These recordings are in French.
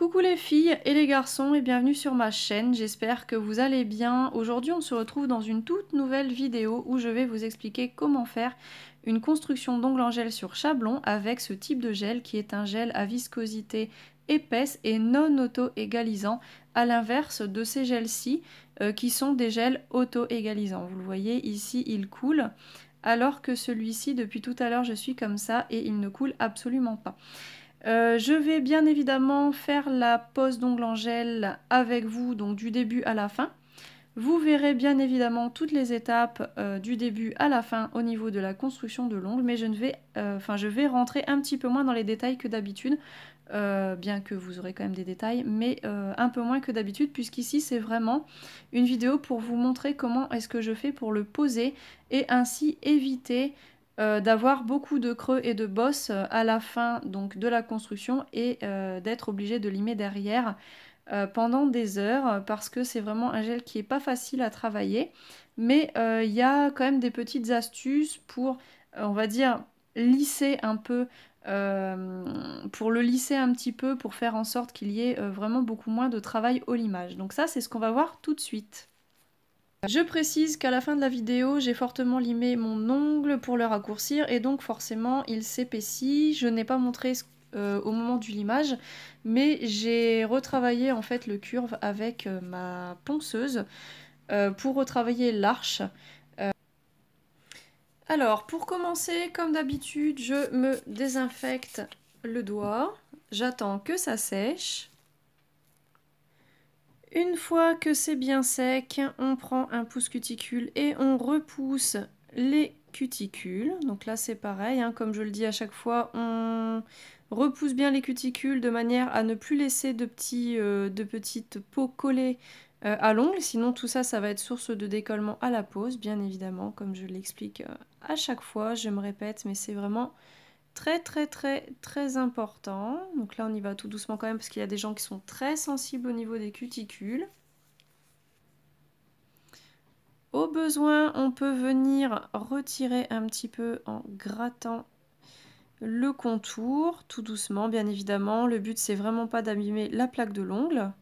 Coucou les filles et les garçons et bienvenue sur ma chaîne, j'espère que vous allez bien. Aujourd'hui on se retrouve dans une toute nouvelle vidéo où je vais vous expliquer comment faire une construction d'ongle en gel sur Chablon avec ce type de gel qui est un gel à viscosité épaisse et non auto-égalisant, à l'inverse de ces gels-ci euh, qui sont des gels auto-égalisants. Vous le voyez ici, il coule, alors que celui-ci, depuis tout à l'heure, je suis comme ça et il ne coule absolument pas. Euh, je vais bien évidemment faire la pose d'ongle en gel avec vous, donc du début à la fin. Vous verrez bien évidemment toutes les étapes euh, du début à la fin au niveau de la construction de l'ongle, mais je, ne vais, euh, enfin, je vais rentrer un petit peu moins dans les détails que d'habitude, bien que vous aurez quand même des détails, mais un peu moins que d'habitude, puisqu'ici c'est vraiment une vidéo pour vous montrer comment est-ce que je fais pour le poser et ainsi éviter euh, d'avoir beaucoup de creux et de bosses euh, à la fin donc, de la construction et euh, d'être obligé de limer derrière pendant des heures parce que c'est vraiment un gel qui n'est pas facile à travailler. Mais il y a quand même des petites astuces pour, on va dire, lisser un peu pour le lisser un petit peu, pour faire en sorte qu'il y ait vraiment beaucoup moins de travail au limage. Donc ça, c'est ce qu'on va voir tout de suite. Je précise qu'à la fin de la vidéo, j'ai fortement limé mon ongle pour le raccourcir et donc forcément il s'épaissit. Je n'ai pas montré euh, au moment du limage, mais j'ai retravaillé en fait le curve avec euh, ma ponceuse euh, pour retravailler l'arche. Alors pour commencer, comme d'habitude, je me désinfecte le doigt, j'attends que ça sèche. Une fois que c'est bien sec, on prend un pouce cuticule et on repousse les cuticules. Donc là c'est pareil, hein. comme je le dis à chaque fois, on repousse bien les cuticules de manière à ne plus laisser de, euh, petites peaux collées euh, à l'ongle, sinon tout ça ça va être source de décollement à la pose, bien évidemment, comme je l'explique euh, à chaque fois, je me répète, mais c'est vraiment très très très très important. Donc là on y va tout doucement quand même parce qu'il y a des gens qui sont très sensibles au niveau des cuticules. Au besoin, on peut venir retirer un petit peu en grattant le contour, tout doucement bien évidemment. Le but c'est vraiment pas d'abîmer la plaque de l'ongle.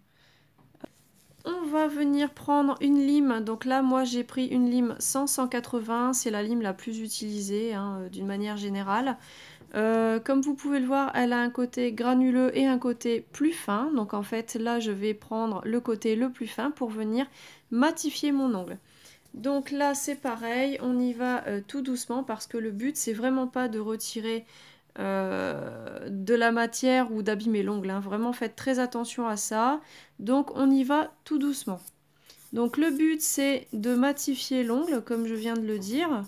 On va venir prendre une lime, donc là moi j'ai pris une lime 100-180, c'est la lime la plus utilisée hein, euh, d'une manière générale. Euh, comme vous pouvez le voir, elle a un côté granuleux et un côté plus fin. Donc en fait, là, je vais prendre le côté le plus fin pour venir matifier mon ongle. Donc là, c'est pareil, on y va euh, tout doucement parce que le but, c'est vraiment pas de retirer euh, de la matière ou d'abîmer l'ongle. Hein. Vraiment, faites très attention à ça. Donc on y va tout doucement. Donc le but, c'est de matifier l'ongle, comme je viens de le dire.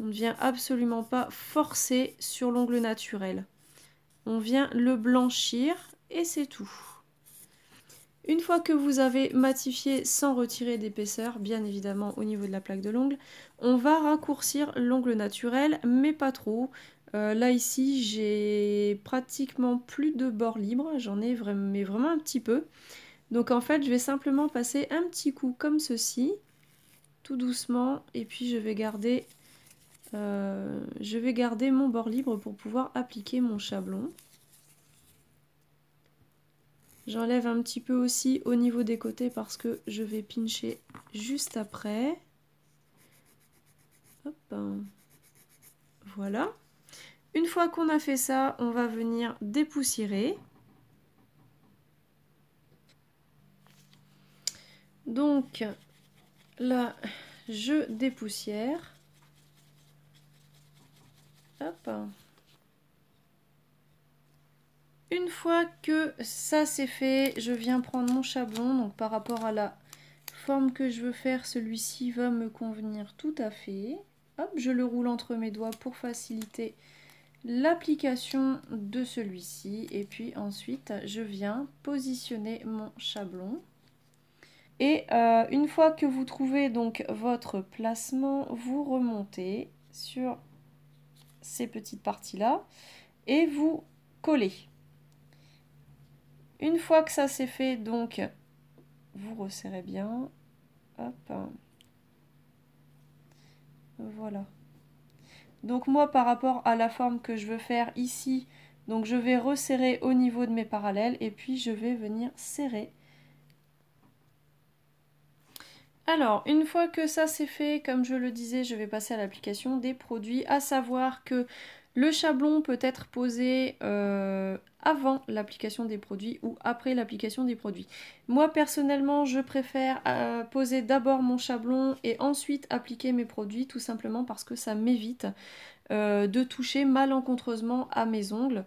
On ne vient absolument pas forcer sur l'ongle naturel. On vient le blanchir et c'est tout. Une fois que vous avez matifié sans retirer d'épaisseur, bien évidemment au niveau de la plaque de l'ongle, on va raccourcir l'ongle naturel, mais pas trop. Euh, là ici j'ai pratiquement plus de bord libre, j'en ai vraiment, vraiment un petit peu. Donc en fait je vais simplement passer un petit coup comme ceci, tout doucement, et puis je vais garder euh, je vais garder mon bord libre pour pouvoir appliquer mon chablon. J'enlève un petit peu aussi au niveau des côtés parce que je vais pincher juste après. voilà. Une fois qu'on a fait ça, on va venir dépoussiérer. Donc là, je dépoussière. Une fois que ça c'est fait, je viens prendre mon chablon. Donc par rapport à la forme que je veux faire, celui-ci va me convenir tout à fait. Hop, je le roule entre mes doigts pour faciliter l'application de celui-ci. Et puis ensuite, je viens positionner mon chablon. Et euh, une fois que vous trouvez donc votre placement, vous remontez sur ces petites parties-là et vous collez. Une fois que ça c'est fait, donc, vous resserrez bien. Hop. Voilà. Donc moi, par rapport à la forme que je veux faire ici, donc je vais resserrer au niveau de mes parallèles et puis je vais venir serrer alors, une fois que ça c'est fait, comme je le disais, je vais passer à l'application des produits, à savoir que le chablon peut être posé euh, avant l'application des produits ou après l'application des produits. Moi personnellement, je préfère euh, poser d'abord mon chablon et ensuite appliquer mes produits, tout simplement parce que ça m'évite euh, de toucher malencontreusement à mes ongles.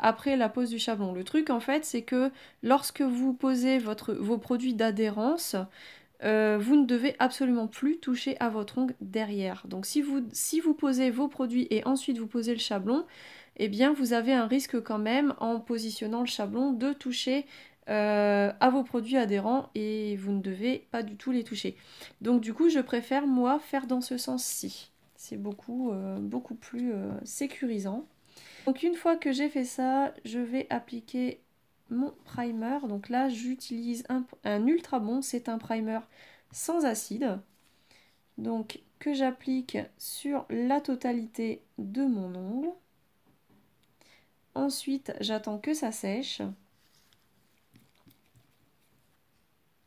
après la pose du chablon. Le truc en fait c'est que lorsque vous posez vos produits d'adhérence, euh, vous ne devez absolument plus toucher à votre ongle derrière. Donc si vous, si vous posez vos produits et ensuite vous posez le chablon, eh bien vous avez un risque quand même en positionnant le chablon de toucher euh, à vos produits adhérents et vous ne devez pas du tout les toucher. Donc du coup je préfère moi faire dans ce sens-ci. C'est beaucoup, euh, beaucoup plus sécurisant. Donc une fois que j'ai fait ça, je vais appliquer mon primer. Donc là, j'utilise un, ultra bon, c'est un primer sans acide. Donc que j'applique sur la totalité de mon ongle. Ensuite, j'attends que ça sèche.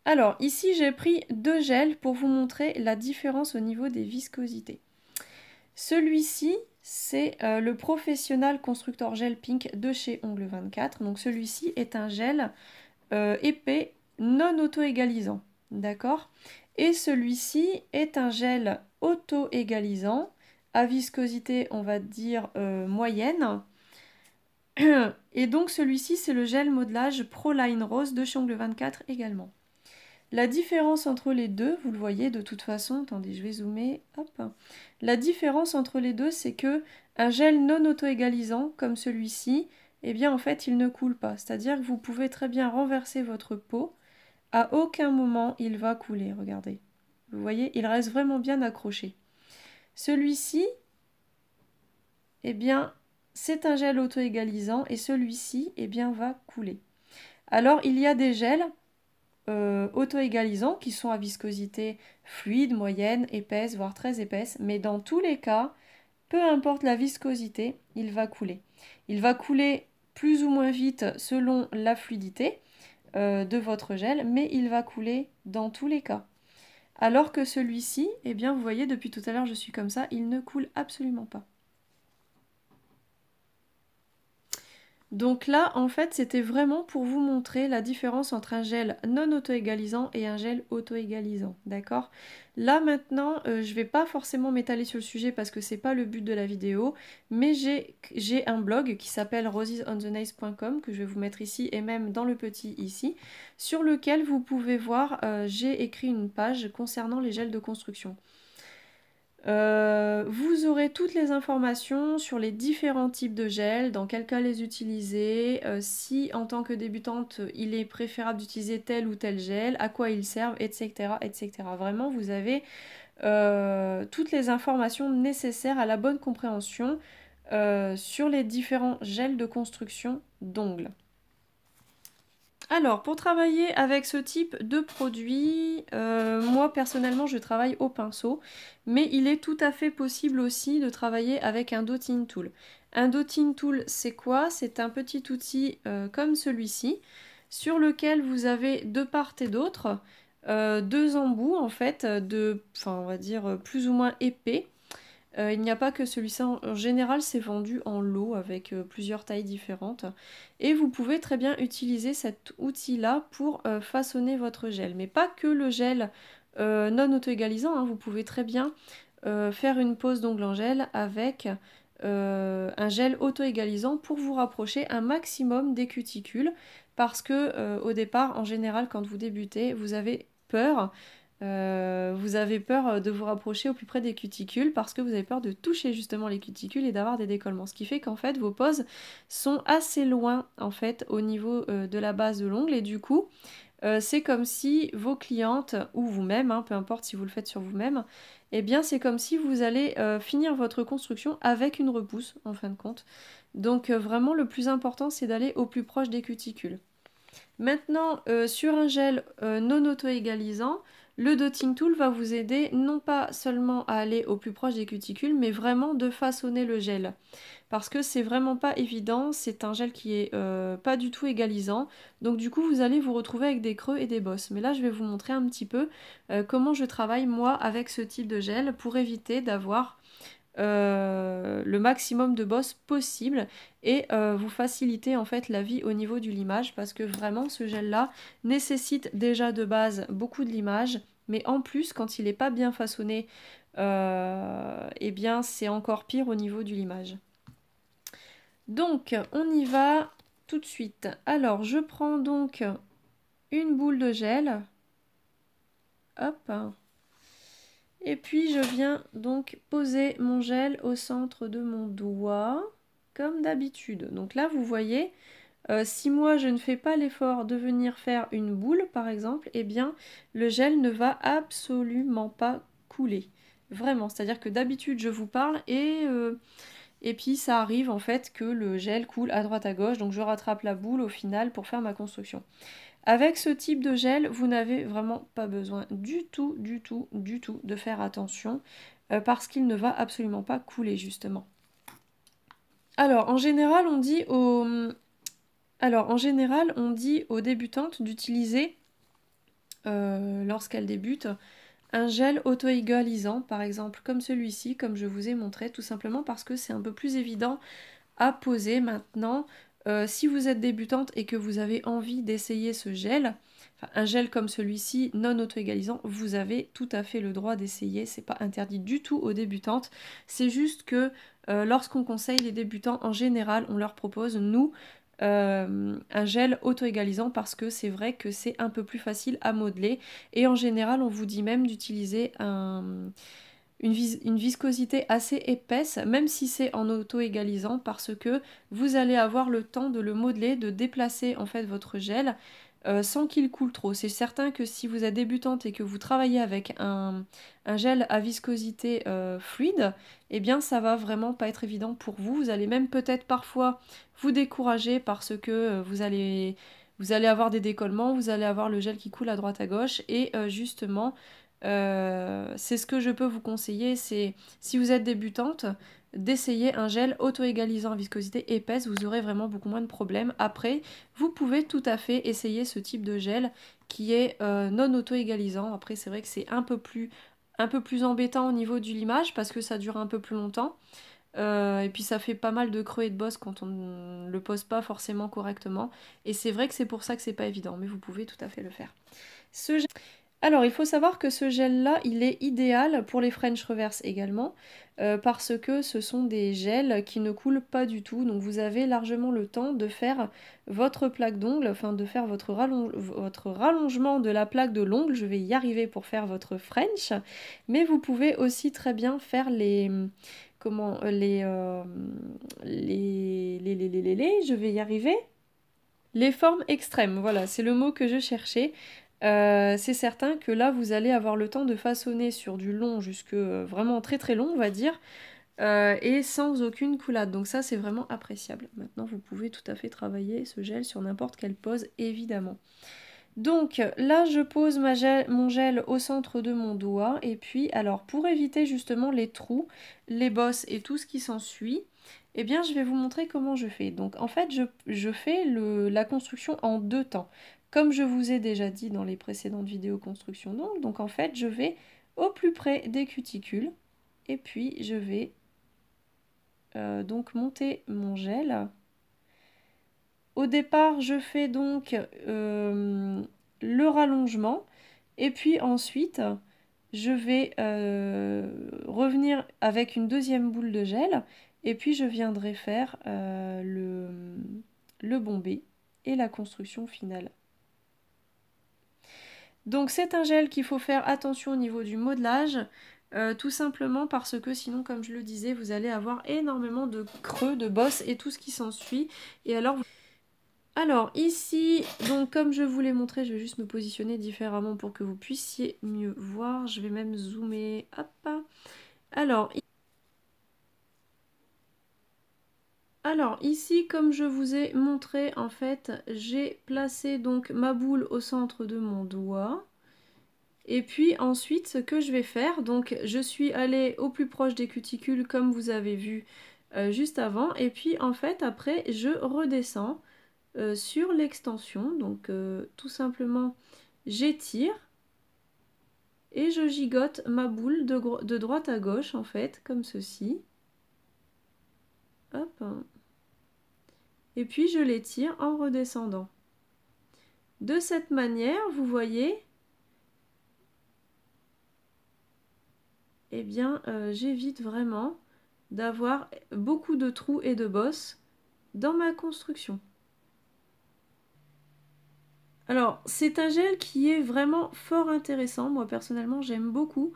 Alors ici, j'ai pris deux gels pour vous montrer la différence au niveau des viscosités. Celui-ci, c'est euh, le Professional Constructor Gel Pink de chez Ongle 24. Donc celui-ci est un gel euh, épais non auto-égalisant, d'accord Et celui-ci est un gel auto-égalisant à viscosité, on va dire, euh, moyenne. Et donc celui-ci, c'est le gel modelage Pro Line Rose de chez Ongle 24 également. La différence entre les deux, vous le voyez de toute façon, attendez, je vais zoomer, hop. La différence entre les deux, c'est que un gel non auto-égalisant comme celui-ci, eh bien en fait, il ne coule pas. C'est-à-dire que vous pouvez très bien renverser votre peau, à aucun moment il va couler, regardez. Vous voyez, il reste vraiment bien accroché. Celui-ci, eh bien, c'est un gel auto-égalisant et celui-ci, eh bien, va couler. Alors, il y a des gels euh, auto-égalisants qui sont à viscosité fluide, moyenne, épaisse, voire très épaisse, mais dans tous les cas, peu importe la viscosité, il va couler. Il va couler plus ou moins vite selon la fluidité euh, de votre gel, mais il va couler dans tous les cas. Alors que celui-ci, eh bien vous voyez depuis tout à l'heure je suis comme ça, il ne coule absolument pas. Donc là, en fait, c'était vraiment pour vous montrer la différence entre un gel non auto-égalisant et un gel auto-égalisant, d'accord Là, maintenant, euh, je ne vais pas forcément m'étaler sur le sujet parce que c'est pas le but de la vidéo, mais j'ai un blog qui s'appelle rosiesonthenice.com que je vais vous mettre ici et même dans le petit ici, sur lequel vous pouvez voir, euh, j'ai écrit une page concernant les gels de construction. Euh, vous aurez toutes les informations sur les différents types de gels, dans quel cas les utiliser, euh, si en tant que débutante il est préférable d'utiliser tel ou tel gel, à quoi ils servent, etc. etc. Vraiment, vous avez euh, toutes les informations nécessaires à la bonne compréhension sur les différents gels de construction d'ongles. Alors, pour travailler avec ce type de produit, euh, moi personnellement je travaille au pinceau, mais il est tout à fait possible aussi de travailler avec un dotting tool. Un dotting tool, c'est quoi C'est un petit outil euh, comme celui-ci, sur lequel vous avez de part et d'autre euh, deux embouts en fait, de, on va dire plus ou moins épais, euh, il n'y a pas que celui-ci, en général c'est vendu en lot avec euh, plusieurs tailles différentes. Et vous pouvez très bien utiliser cet outil-là pour euh, façonner votre gel. Mais pas que le gel non auto-égalisant, hein. vous pouvez très bien faire une pose d'ongle en gel avec un gel auto-égalisant pour vous rapprocher un maximum des cuticules. Parce que au départ, en général, quand vous débutez, vous avez peur euh, vous avez peur euh, de vous rapprocher au plus près des cuticules parce que vous avez peur de toucher justement les cuticules et d'avoir des décollements. Ce qui fait qu'en fait vos poses sont assez loin en fait au niveau euh, de la base de l'ongle et du coup c'est comme si vos clientes ou vous-même, hein, peu importe si vous le faites sur vous-même, et eh bien c'est comme si vous allez finir votre construction avec une repousse en fin de compte. Donc vraiment le plus important c'est d'aller au plus proche des cuticules. Maintenant sur un gel non auto-égalisant, le dotting tool va vous aider non pas seulement à aller au plus proche des cuticules, mais vraiment de façonner le gel. Parce que c'est vraiment pas évident, c'est un gel qui est euh, pas du tout égalisant. Donc du coup, vous allez vous retrouver avec des creux et des bosses. Mais là, je vais vous montrer un petit peu euh, comment je travaille moi avec ce type de gel pour éviter d'avoir euh, le maximum de bosses possible et euh, vous faciliter en fait la vie au niveau du limage parce que vraiment ce gel là nécessite déjà de base beaucoup de limage mais en plus quand il n'est pas bien façonné et euh, eh bien c'est encore pire au niveau du limage donc on y va tout de suite alors je prends donc une boule de gel hop et puis je viens donc poser mon gel au centre de mon doigt, comme d'habitude. Donc là, vous voyez, euh, si moi je ne fais pas l'effort de venir faire une boule, par exemple, eh bien le gel ne va absolument pas couler. Vraiment, c'est-à-dire que d'habitude je vous parle et... Euh, et puis ça arrive en fait que le gel coule à droite à gauche, donc je rattrape la boule au final pour faire ma construction. Avec ce type de gel, vous n'avez vraiment pas besoin du tout, du tout, du tout de faire attention euh, parce qu'il ne va absolument pas couler justement. Alors en général, on dit aux, Alors, en général, on dit aux débutantes d'utiliser, euh, lorsqu'elles débutent, un gel auto-égalisant, par exemple comme celui-ci, comme je vous ai montré, tout simplement parce que c'est un peu plus évident à poser maintenant euh, si vous êtes débutante et que vous avez envie d'essayer ce gel, un gel comme celui-ci non auto-égalisant, vous avez tout à fait le droit d'essayer, c'est pas interdit du tout aux débutantes. C'est juste que euh, lorsqu'on conseille les débutants, en général, on leur propose, nous, euh, un gel auto-égalisant parce que c'est vrai que c'est un peu plus facile à modeler. Et en général, on vous dit même d'utiliser un une, viscosité assez épaisse, même si c'est en auto-égalisant, parce que vous allez avoir le temps de le modeler, de déplacer en fait votre gel euh, sans qu'il coule trop. C'est certain que si vous êtes débutante et que vous travaillez avec un, gel à viscosité euh, fluide, eh bien ça va vraiment pas être évident pour vous. Vous allez même peut-être parfois vous décourager parce que euh, vous allez, vous allez avoir des décollements, vous allez avoir le gel qui coule à droite à gauche et justement euh, c'est ce que je peux vous conseiller, c'est si vous êtes débutante, d'essayer un gel auto-égalisant viscosité épaisse, vous aurez vraiment beaucoup moins de problèmes. Après, vous pouvez tout à fait essayer ce type de gel qui est euh, non auto-égalisant. Après, c'est vrai que c'est un peu plus un peu plus embêtant au niveau du limage parce que ça dure un peu plus longtemps. Euh, et puis ça fait pas mal de creux et de bosses quand on ne le pose pas forcément correctement. Et c'est vrai que c'est pour ça que c'est pas évident, mais vous pouvez tout à fait le faire. Ce gel... Alors, il faut savoir que ce gel-là, il est idéal pour les French Reverse également, euh, parce que ce sont des gels qui ne coulent pas du tout, donc vous avez largement le temps de faire votre plaque d'ongle, enfin de faire votre, rallongement de la plaque de l'ongle, je vais y arriver pour faire votre French, mais vous pouvez aussi très bien faire les, comment, euh, euh, les, les, les, les, je vais y arriver, les formes extrêmes, voilà, c'est le mot que je cherchais. Euh, c'est certain que là, vous allez avoir le temps de façonner sur du long jusque euh, vraiment très très long, on va dire, euh, et sans aucune coulade. Donc ça, c'est vraiment appréciable. Maintenant, vous pouvez tout à fait travailler ce gel sur n'importe quelle pose, évidemment. Donc là, je pose ma mon gel au centre de mon doigt. Et puis, alors, pour éviter justement les trous, les bosses et tout ce qui s'ensuit, eh bien, je vais vous montrer comment je fais. Donc, en fait, je, je fais le, la construction en deux temps comme je vous ai déjà dit dans les précédentes vidéos construction d'ongles. Donc en fait, je vais au plus près des cuticules et puis je vais euh, donc monter mon gel. Au départ, je fais donc euh, le rallongement et puis ensuite, je vais euh, revenir avec une deuxième boule de gel et puis je viendrai faire le, le bombé et la construction finale. Donc c'est un gel qu'il faut faire attention au niveau du modelage, euh, tout simplement parce que sinon, comme je le disais, vous allez avoir énormément de creux, de bosses et tout ce qui s'ensuit. Et alors... Alors ici, donc comme je vous l'ai montré, je vais juste me positionner différemment pour que vous puissiez mieux voir. Je vais même zoomer. Hop. Alors Alors ici, comme je vous ai montré, en fait, j'ai placé donc ma boule au centre de mon doigt. Et puis ensuite, ce que je vais faire, donc je suis allée au plus proche des cuticules comme vous avez vu euh, juste avant. Et puis en fait, après, je redescends euh, sur l'extension. Donc euh, tout simplement, j'étire et je gigote ma boule de droite à gauche en fait, comme ceci. Et puis je l'étire en redescendant. De cette manière, vous voyez, eh bien, euh, j'évite vraiment d'avoir beaucoup de trous et de bosses dans ma construction. Alors, c'est un gel qui est vraiment fort intéressant. Moi, personnellement, j'aime beaucoup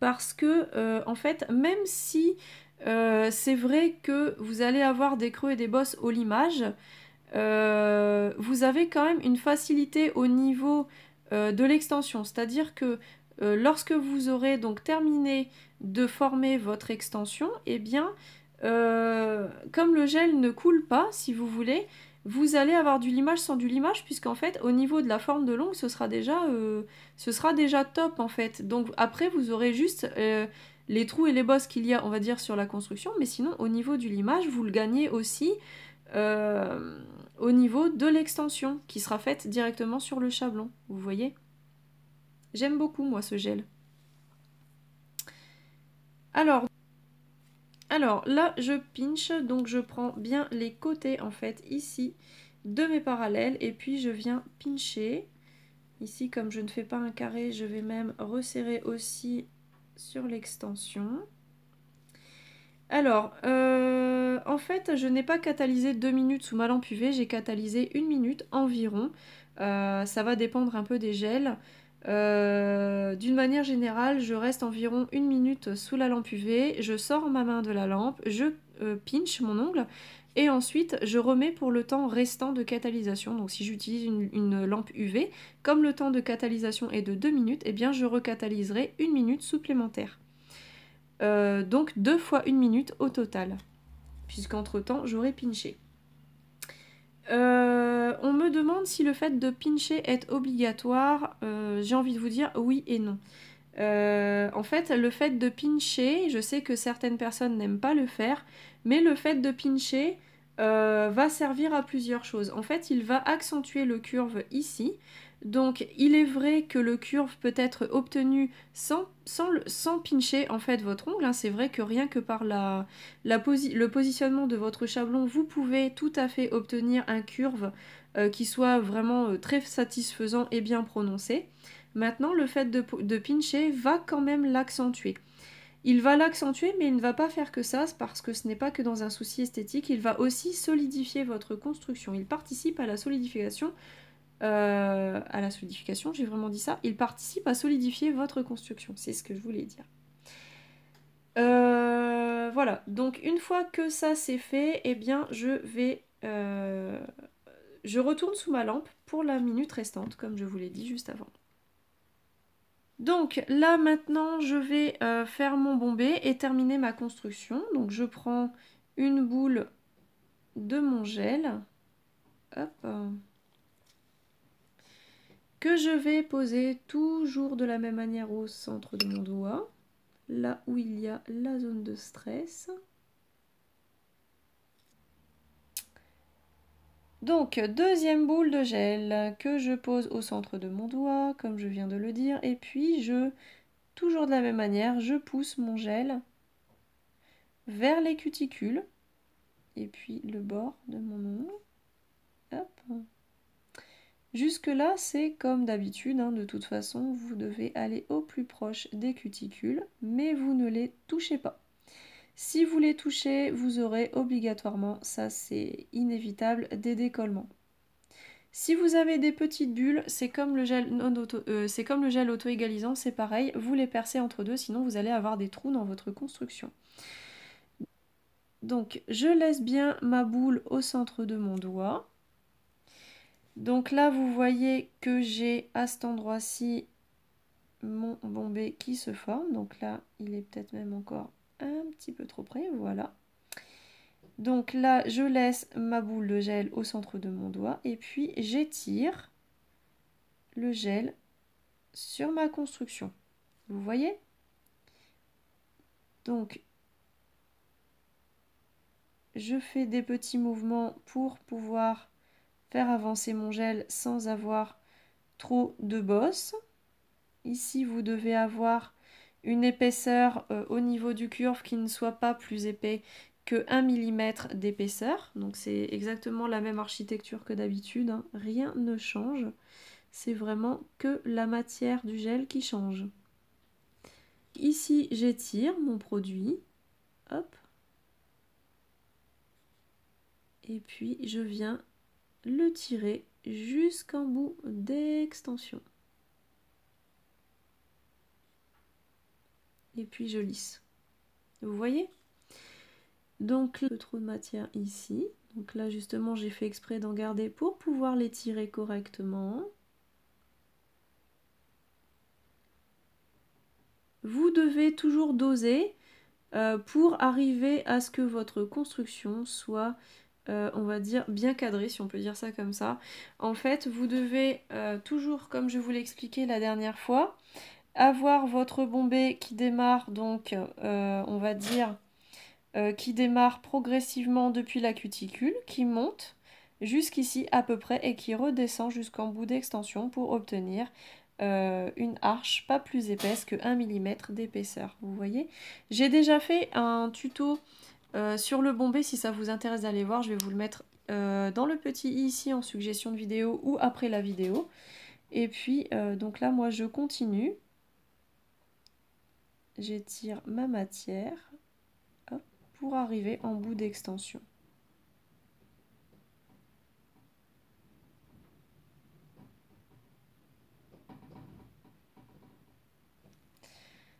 parce que, euh, en fait, même si euh, c'est vrai que vous allez avoir des creux et des bosses au limage. Euh, vous avez quand même une facilité au niveau euh, de l'extension, c'est-à-dire que lorsque vous aurez donc terminé de former votre extension, eh bien, comme le gel ne coule pas, si vous voulez, vous allez avoir du limage sans du limage puisqu'en fait au niveau de la forme de l'ongle ce sera déjà ce sera déjà top en fait donc après vous aurez juste les trous et les bosses qu'il y a, on va dire, sur la construction, mais sinon, au niveau du limage, vous le gagnez aussi euh, au niveau de l'extension qui sera faite directement sur le chablon, vous voyez J'aime beaucoup, moi, ce gel. Alors, alors là, je pinche, donc je prends bien les côtés, en fait, ici, de mes parallèles, et puis je viens pincher. Ici, comme je ne fais pas un carré, je vais même resserrer aussi sur l'extension. Alors, euh, en fait, je n'ai pas catalysé 2 minutes sous ma lampe UV, j'ai catalysé 1 minute environ. Euh, ça va dépendre un peu des gels. Euh, d'une manière générale, je reste environ 1 minute sous la lampe UV, je sors ma main de la lampe, je pinche mon ongle et ensuite, je remets pour le temps restant de catalysation. Donc si j'utilise une, lampe UV, comme le temps de catalysation est de 2 minutes, eh bien je recatalyserai une minute supplémentaire. Euh, donc 2 fois 1 minute au total, puisqu'entre-temps j'aurai pinché. Euh, on me demande si le fait de pincher est obligatoire. Euh, j'ai envie de vous dire oui et non. Euh, en fait, le fait de pincher, je sais que certaines personnes n'aiment pas le faire, mais le fait de pincher euh, va servir à plusieurs choses. En fait, il va accentuer le curve ici. Donc, il est vrai que le curve peut être obtenu sans, pincher en fait votre ongle. Hein. C'est vrai que rien que par la, la le positionnement de votre chablon, vous pouvez tout à fait obtenir un curve euh, qui soit vraiment très satisfaisant et bien prononcé. Maintenant, le fait de, pincher va quand même l'accentuer. Il va l'accentuer, mais il ne va pas faire que ça, parce que ce n'est pas que dans un souci esthétique, il va aussi solidifier votre construction. Il participe à la solidification. Euh, à la solidification, j'ai vraiment dit ça. Il participe à solidifier votre construction, c'est ce que je voulais dire. Euh, voilà, donc une fois que ça c'est fait, eh bien je vais... Euh, je retourne sous ma lampe pour la minute restante, comme je vous l'ai dit juste avant. Donc là maintenant je vais euh, faire mon bombé et terminer ma construction. Donc je prends une boule de mon gel. Que je vais poser toujours de la même manière au centre de mon doigt. Là où il y a la zone de stress. Donc, deuxième boule de gel que je pose au centre de mon doigt, comme je viens de le dire. Et puis, je, toujours de la même manière, je pousse mon gel vers les cuticules et puis le bord de mon ongle. Hop. Jusque-là, c'est comme d'habitude, hein. de toute façon, vous devez aller au plus proche des cuticules, mais vous ne les touchez pas. Si vous les touchez, vous aurez obligatoirement, ça c'est inévitable, des décollements. Si vous avez des petites bulles, euh, c'est comme le gel auto-égalisant, c'est pareil, vous les percez entre deux, sinon vous allez avoir des trous dans votre construction. Donc je laisse bien ma boule au centre de mon doigt. Donc là vous voyez que j'ai à cet endroit-ci mon bombé qui se forme. Donc là il est peut-être même encore un petit peu trop près, voilà. Donc là, je laisse ma boule de gel au centre de mon doigt et puis j'étire le gel sur ma construction. Vous voyez Donc, je fais des petits mouvements pour pouvoir faire avancer mon gel sans avoir trop de bosses. Ici, vous devez avoir une épaisseur euh, au niveau du curve qui ne soit pas plus épais que 1 mm d'épaisseur. Donc c'est exactement la même architecture que d'habitude, hein. rien ne change. C'est vraiment que la matière du gel qui change. Ici, j'étire mon produit. Hop. Et puis, je viens le tirer jusqu'en bout d'extension. puis je lisse. Vous voyez Donc le trou de matière ici. Donc là justement j'ai fait exprès d'en garder pour pouvoir les tirer correctement. Vous devez toujours doser euh, pour arriver à ce que votre construction soit, euh, on va dire, bien cadrée, si on peut dire ça comme ça. En fait, vous devez euh, toujours, comme je vous l'ai expliqué la dernière fois, avoir votre bombé qui démarre donc, euh, on va dire, euh, qui démarre progressivement depuis la cuticule, qui monte jusqu'ici à peu près et qui redescend jusqu'en bout d'extension pour obtenir euh, une arche pas plus épaisse que 1 mm d'épaisseur. Vous voyez J'ai déjà fait un tuto sur le bombé, si ça vous intéresse d'aller voir, je vais vous le mettre dans le petit i ici en suggestion de vidéo ou après la vidéo. Et puis, donc là, moi, je continue j'étire ma matière pour arriver en bout d'extension.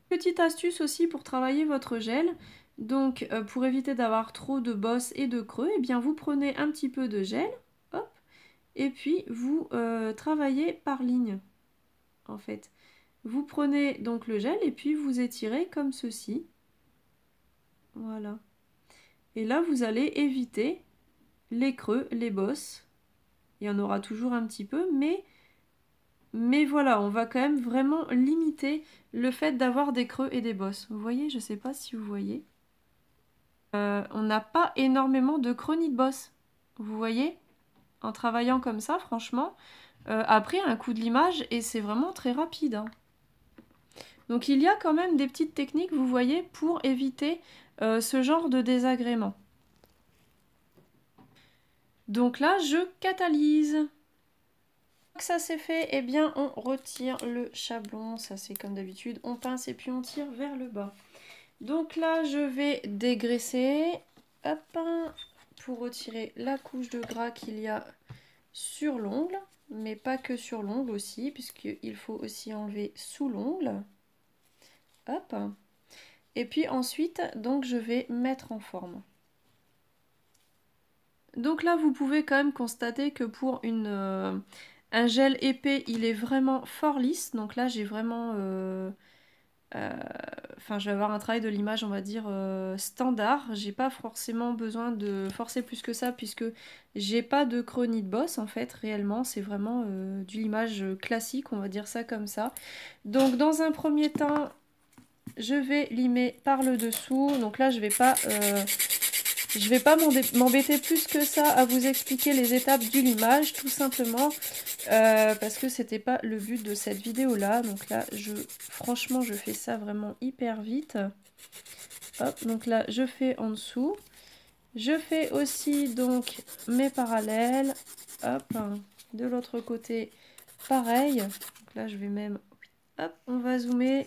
Petite astuce aussi pour travailler votre gel. Donc euh, pour éviter d'avoir trop de bosses et de creux, et eh bien vous prenez un petit peu de gel, hop, et puis vous euh, travaillez par ligne en fait. Vous prenez donc le gel et puis vous étirez comme ceci. Voilà. Et là, vous allez éviter les creux, les bosses. Il y en aura toujours un petit peu, mais, mais voilà, on va quand même vraiment limiter le fait d'avoir des creux et des bosses. Vous voyez, je ne sais pas si vous voyez. Euh, on n'a pas énormément de creux de bosses. Vous voyez En travaillant comme ça, franchement, euh, après un coup de limage, et c'est vraiment très rapide. Hein. Donc il y a quand même des petites techniques, vous voyez, pour éviter euh, ce genre de désagrément. Donc là, je catalyse. Ça c'est fait, et eh bien on retire le chablon, ça c'est comme d'habitude, on pince et puis on tire vers le bas. Donc là je vais dégraisser, pour retirer la couche de gras qu'il y a sur l'ongle, mais pas que sur l'ongle aussi, puisqu'il faut aussi enlever sous l'ongle. Et puis ensuite, donc je vais mettre en forme. Donc là, vous pouvez quand même constater que pour une, euh, un gel épais, il est vraiment fort lisse. Donc là, j'ai vraiment... Euh, euh, enfin, je vais avoir un travail de l'image, on va dire, standard. J'ai pas forcément besoin de forcer plus que ça, puisque j'ai pas de chrony de bosse, en fait, réellement. C'est vraiment du l'image classique, on va dire ça comme ça. Donc, dans un premier temps, je vais limer par le dessous. Donc là, je vais pas, euh, vais pas m'embêter plus que ça à vous expliquer les étapes du limage, tout simplement, euh, parce que c'était pas le but de cette vidéo-là. Donc là, je, franchement, je fais ça vraiment hyper vite. Hop, donc là, je fais en dessous. Je fais aussi donc mes parallèles. Hop, de l'autre côté, pareil. Donc là, je vais même... Hop, on va zoomer.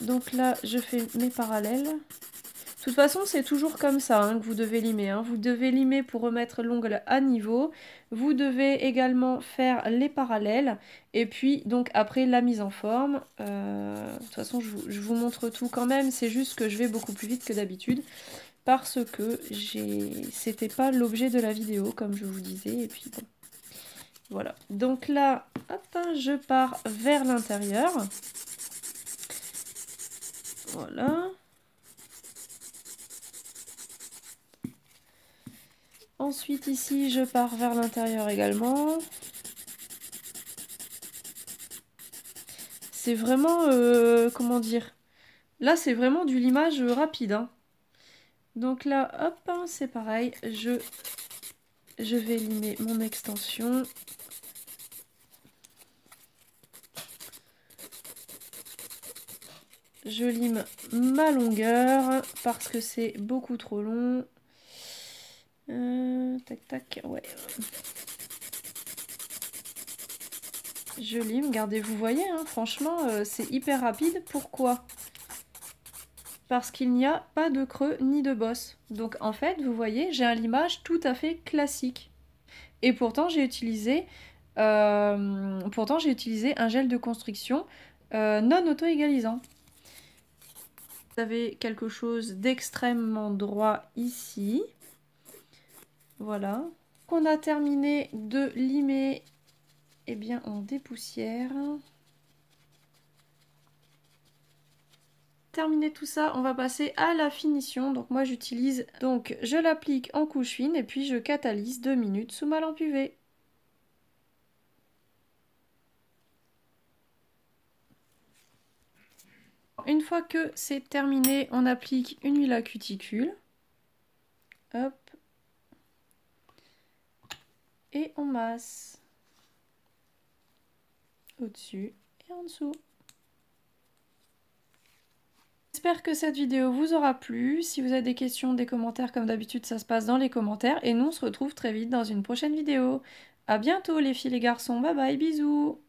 Donc là, je fais mes parallèles. De toute façon, c'est toujours comme ça hein, que vous devez limer. Hein. Vous devez limer pour remettre l'ongle à niveau. Vous devez également faire les parallèles. Et puis, donc après, la mise en forme. Euh, de toute façon, je vous, montre tout quand même. C'est juste que je vais beaucoup plus vite que d'habitude. Parce que c'était pas l'objet de la vidéo, comme je vous disais. Et puis, bon. Voilà. Donc là, hein, je pars vers l'intérieur. Voilà. Ensuite, ici, je pars vers l'intérieur également. C'est vraiment... Euh, comment dire Là, c'est vraiment du limage rapide. Hein. Donc là, hop, c'est pareil. Je, je vais limer mon extension. je lime ma longueur parce que c'est beaucoup trop long. Euh, tac tac, ouais. Je lime, regardez, vous voyez, hein, franchement, euh, c'est hyper rapide. Pourquoi Parce qu'il n'y a pas de creux ni de bosses. Donc en fait, vous voyez, j'ai un limage tout à fait classique. Et pourtant, j'ai utilisé, euh, utilisé un gel de construction non auto-égalisant. Vous avez quelque chose d'extrêmement droit ici. Voilà. Qu'on a terminé de limer, eh bien on dépoussière. terminé tout ça, on va passer à la finition. Donc moi j'utilise, donc je l'applique en couche fine et puis je catalyse 2 minutes sous ma lampe une fois que c'est terminé, on applique une huile à cuticule. Et on masse au-dessus et en dessous. J'espère que cette vidéo vous aura plu. Si vous avez des questions, des commentaires, comme d'habitude, ça se passe dans les commentaires. Et nous, on se retrouve très vite dans une prochaine vidéo. A bientôt les filles, et garçons. Bye bye, bisous